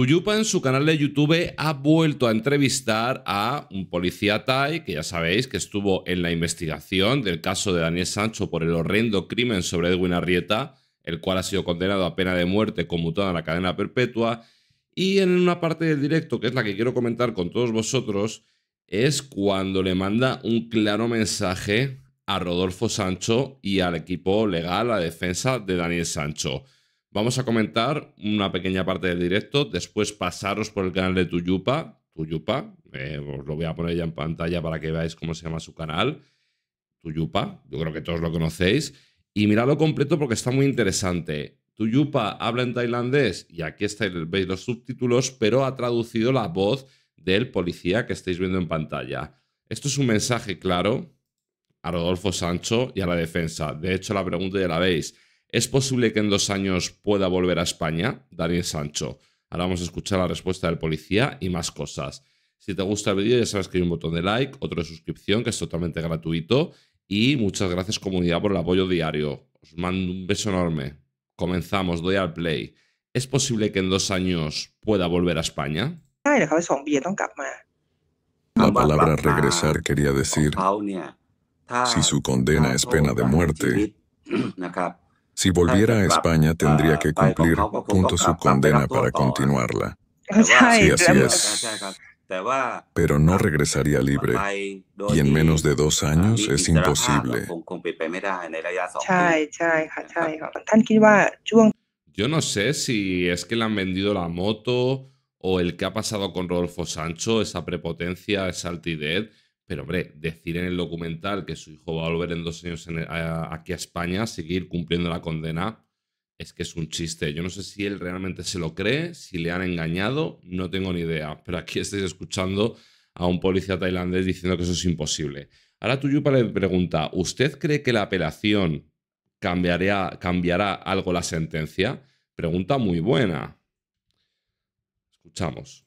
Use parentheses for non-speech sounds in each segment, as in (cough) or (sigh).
Tuyupa en su canal de YouTube ha vuelto a entrevistar a un policía Thai que ya sabéis que estuvo en la investigación del caso de Daniel Sancho por el horrendo crimen sobre Edwin Arrieta, el cual ha sido condenado a pena de muerte conmutada a la cadena perpetua. Y en una parte del directo, que es la que quiero comentar con todos vosotros, es cuando le manda un claro mensaje a Rodolfo Sancho y al equipo legal, a defensa de Daniel Sancho. Vamos a comentar una pequeña parte del directo, después pasaros por el canal de Tuyupa, Tuyupa, eh, os lo voy a poner ya en pantalla para que veáis cómo se llama su canal, Tuyupa, yo creo que todos lo conocéis, y miradlo completo porque está muy interesante. Tuyupa habla en tailandés y aquí estáis, veis los subtítulos, pero ha traducido la voz del policía que estáis viendo en pantalla. Esto es un mensaje claro a Rodolfo Sancho y a la defensa. De hecho, la pregunta ya la veis. ¿Es posible que en dos años pueda volver a España? Daniel Sancho. Ahora vamos a escuchar la respuesta del policía y más cosas. Si te gusta el vídeo, ya sabes que hay un botón de like, otro de suscripción, que es totalmente gratuito. Y muchas gracias comunidad por el apoyo diario. Os mando un beso enorme. Comenzamos, doy al play. ¿Es posible que en dos años pueda volver a España? La palabra regresar quería decir, si su condena es pena de muerte, si volviera a España tendría que cumplir punto su condena para continuarla. Sí, así es. Pero no regresaría libre. Y en menos de dos años es imposible. Yo no sé si es que le han vendido la moto o el que ha pasado con Rodolfo Sancho, esa prepotencia, esa altidez. Pero, hombre, decir en el documental que su hijo va a volver en dos años aquí a, España a seguir cumpliendo la condena, es que es un chiste. Yo no sé si él realmente se lo cree, si le han engañado, no tengo ni idea. Pero aquí estáis escuchando a un policía tailandés diciendo que eso es imposible. Ahora Tuyupa le pregunta, ¿usted cree que la apelación cambiará algo la sentencia? Pregunta muy buena. Escuchamos.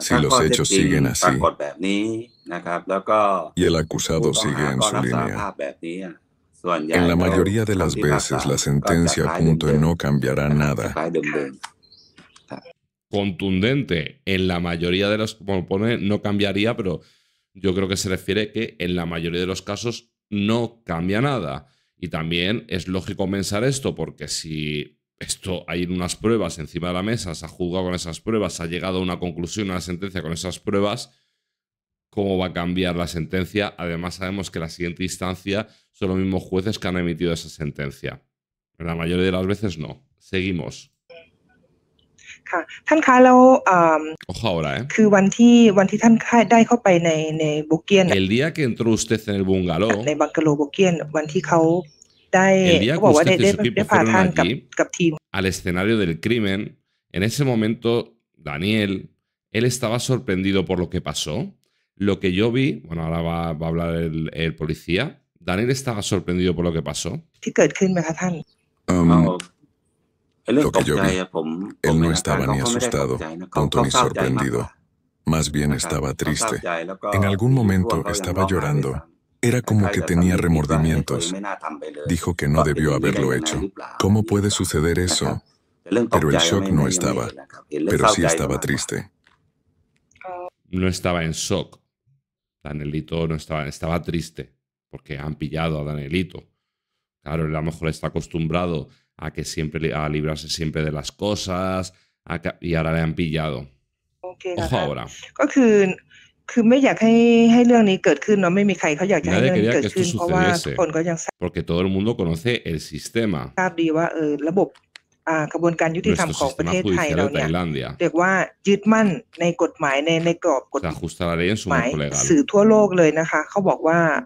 si los hechos siguen así y el acusado sigue en su línea, en la mayoría de las veces la sentencia punto no cambiará nada. Contundente, en la mayoría de los, como pone, no cambiaría, pero yo creo que se refiere que en la mayoría de los casos no cambia nada. Y también es lógico pensar esto, porque si esto hay unas pruebas encima de la mesa, se ha juzgado con esas pruebas, se ha llegado a una conclusión, a una sentencia con esas pruebas, ¿cómo va a cambiar la sentencia? Además, sabemos que la siguiente instancia son los mismos jueces que han emitido esa sentencia. La mayoría de las veces no. Seguimos. eh el día que entró usted en el bungalow eh, el que allí, al escenario del crimen en ese momento Daniel él estaba sorprendido por lo que pasó lo que yo vi bueno ahora va, a hablar el, policía Daniel estaba sorprendido por lo que pasó um, Lo que yo vi, él no estaba ni asustado, ni sorprendido. Más bien estaba triste. En algún momento estaba llorando era como que tenía remordimientos. Pues, Dijo que no debió haberlo hecho. ¿Cómo puede suceder eso? (laughs) Pero el shock no estaba, pero sí estaba triste. No estaba en shock. Danelito no estaba, estaba triste porque han pillado a Danelito. Claro, a lo mejor está acostumbrado a que siempre a librarse siempre de las cosas y ahora le han pillado. Ojo ahora porque todo el mundo conoce el sistema legal.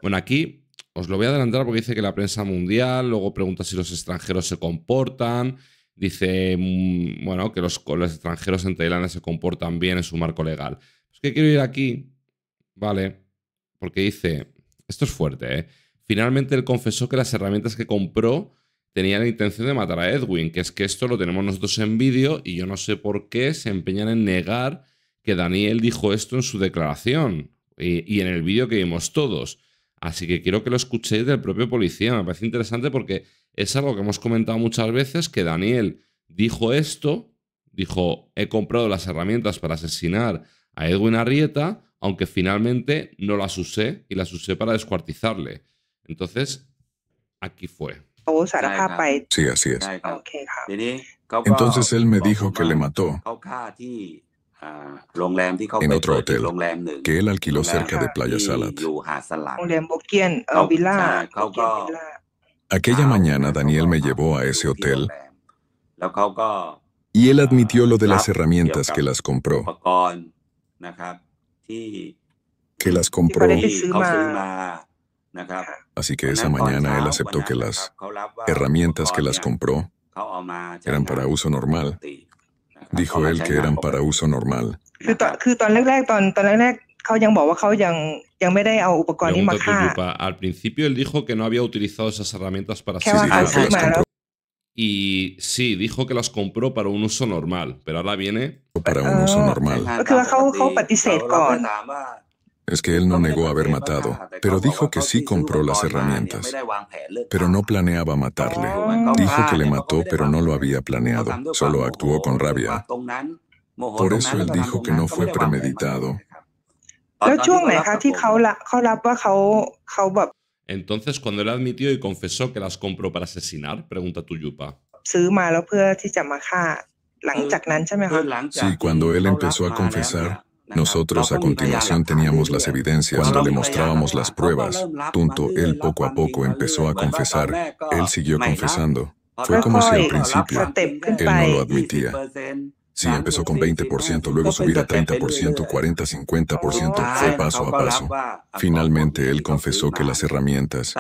bueno aquí os lo voy a adelantar porque dice que la prensa mundial luego pregunta si los extranjeros se comportan dice mm, bueno que los extranjeros en Tailandia se comportan bien en su marco legal es que quiero ir aquí Vale, porque dice, esto es fuerte, ¿eh? Finalmente él confesó que las herramientas que compró tenían la intención de matar a Edwin, que es que esto lo tenemos nosotros en vídeo y yo no sé por qué se empeñan en negar que Daniel dijo esto en su declaración y, y en el vídeo que vimos todos. Así que quiero que lo escuchéis del propio policía, me parece interesante porque es algo que hemos comentado muchas veces, que Daniel dijo esto, dijo, he comprado las herramientas para asesinar a Edwin Arrieta, aunque finalmente no las usé y las usé para descuartizarle. Entonces, aquí fue. Sí, así es. Entonces él me dijo que le mató ah, en otro hotel que él alquiló cerca de Playa Salat. Aquella ah, mañana Daniel me llevó a ese hotel y él admitió lo de las herramientas que las compró que las compró. Así que esa mañana él aceptó que las herramientas que las compró eran para uso normal. Dijo él que eran para uso normal. al principio él dijo que no había utilizado esas herramientas para sí, y sí, dijo que las compró para un uso normal, pero ahora viene... Para un uso ah, normal. Es que él no negó haber matado, pero dijo que sí compró las herramientas, eh. pero no planeaba matarle. Dijo que le mató, pero no lo había planeado, solo actuó con rabia. Por eso él dijo que no fue premeditado. Entonces, cuando él admitió y confesó que las compró para asesinar, pregunta tu Yupa. Sí, cuando él empezó a confesar, nosotros a continuación teníamos las evidencias, cuando le mostrábamos las pruebas. Tunto, él poco a poco empezó a confesar, él siguió confesando. Fue como si al principio él no lo admitía. Sí, empezó con 20%, luego subir a 30%, 40, 50%, fue paso a paso. Finalmente él confesó que las herramientas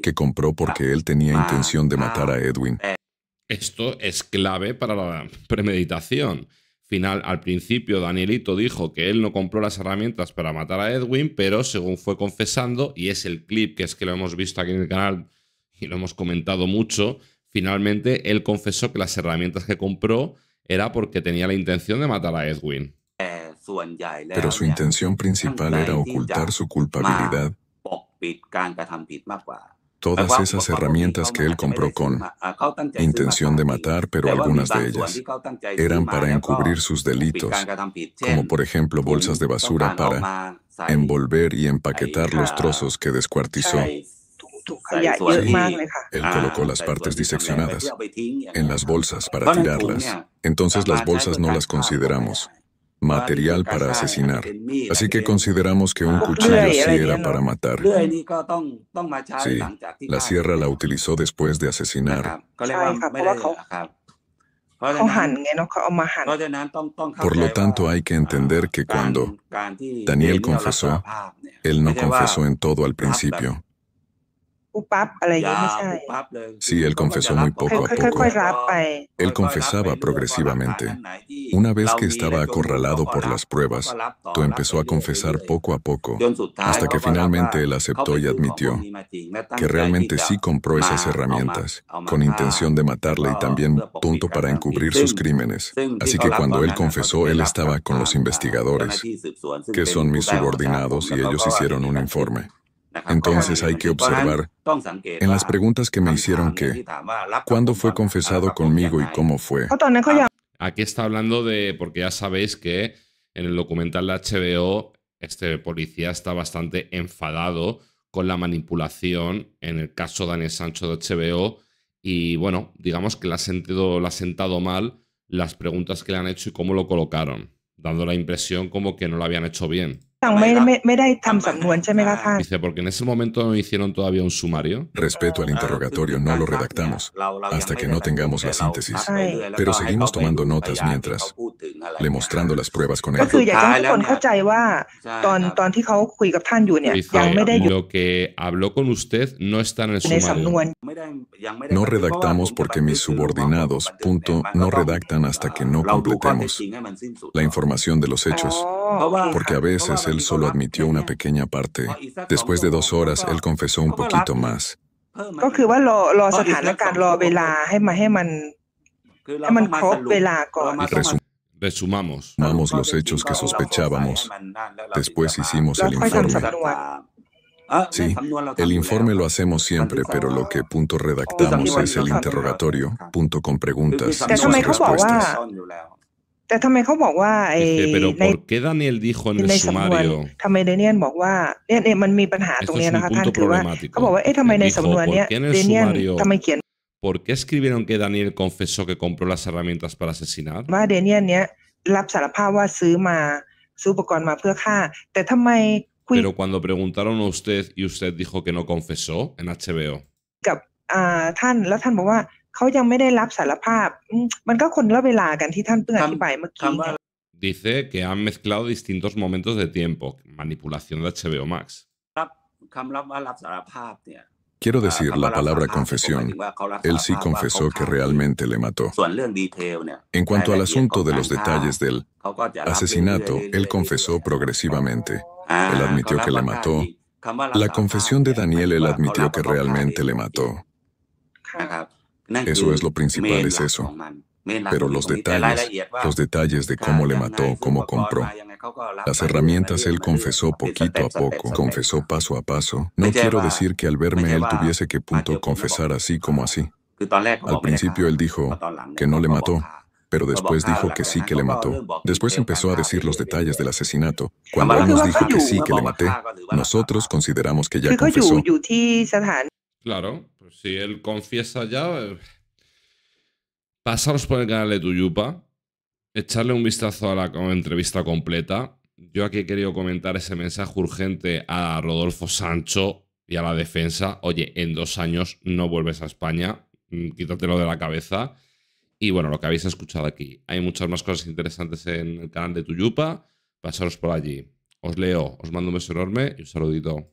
que compró porque él tenía intención de matar a Edwin. Esto es clave para la premeditación. Final, al principio Danielito dijo que él no compró las herramientas para matar a Edwin, pero según fue confesando, y es el clip que es que lo hemos visto aquí en el canal y lo hemos comentado mucho, finalmente él confesó que las herramientas que compró era porque tenía la intención de matar a Edwin. Pero su intención principal era ocultar su culpabilidad. Todas esas herramientas que él compró con intención de matar, pero algunas de ellas eran para encubrir sus delitos, como por ejemplo bolsas de basura para envolver y empaquetar los trozos que descuartizó él ah, colocó las partes diseccionadas en las bolsas para tirarlas. Entonces las bolsas no las pues, consideramos material para asesinar. Así que consideramos que un ah, cuchillo sí era para matar. Sí, la sierra la utilizó después de asesinar. Por lo tanto, hay que entender que cuando Daniel confesó, ah, él no confesó en todo al principio. Sí, él confesó muy poco a poco. Él confesaba progresivamente. Una vez que estaba acorralado por las pruebas, tú empezó a confesar poco a poco, hasta que finalmente él aceptó y admitió que realmente sí compró esas herramientas, con intención de matarle y también punto para encubrir sus crímenes. Así que cuando él confesó, él estaba con los investigadores, que son mis subordinados, y ellos hicieron un informe. Entonces hay que observar en las preguntas que me hicieron que cuándo fue confesado conmigo y cómo fue. Ah, aquí está hablando de, porque ya sabéis que en el documental de HBO este policía está bastante enfadado con la manipulación en el caso de Daniel Sancho de HBO y bueno, digamos que le ha, ha sentado mal las preguntas que le han hecho y cómo lo colocaron, dando la impresión como que no lo habían hecho bien. ¿eh? Dice, porque en ese momento no hicieron todavía un sumario. Respeto al interrogatorio, no lo redactamos hasta que no tengamos la síntesis. Pero seguimos tomando notas mientras, le mostrando las pruebas con él. Pues lo que habló con usted no está en el sumario. No redactamos porque mis subordinados, punto, no redactan hasta que no completemos la información de los hechos, oh. porque a veces él solo admitió una pequeña parte. Después de dos horas, él confesó un poquito más. Resumamos. los hechos que sospechábamos. Después hicimos el informe. Sí, el informe lo hacemos siempre, pero lo que punto redactamos es el interrogatorio, punto con preguntas eh, eh, este, pero por qué Daniel dijo en el sumario ¿Por qué escribieron que Daniel confesó que compró las herramientas para asesinar? Pero cuando preguntaron a usted y usted dijo que no confesó en HBO Dice que han mezclado distintos momentos de tiempo, manipulación de HBO Max. Quiero ah, decir la palabra confesión. Él sí confesó que realmente le mató. En cuanto al asunto de los detalles del asesinato, él confesó progresivamente. Ah, él admitió que le mató. La confesión de Daniel, él admitió que realmente le mató. Eso es lo principal, es eso. Pero los detalles, los detalles de cómo le mató, cómo compró, las herramientas él confesó poquito a poco, confesó paso a paso. No quiero decir que al verme él tuviese que punto confesar así como así. Al principio él dijo que no le mató, pero después dijo que sí que le mató. Después empezó a decir los detalles del asesinato. Cuando él nos dijo que sí que le maté, nosotros consideramos que ya confesó. Claro. Pues si él confiesa ya, eh, pasaros por el canal de Tuyupa, echarle un vistazo a la entrevista completa. Yo aquí he querido comentar ese mensaje urgente a Rodolfo Sancho y a la defensa. Oye, en dos años no vuelves a España, mm, quítatelo de la cabeza. Y bueno, lo que habéis escuchado aquí. Hay muchas más cosas interesantes en el canal de Tuyupa. Pasaros por allí. Os leo, os mando un beso enorme y un saludito.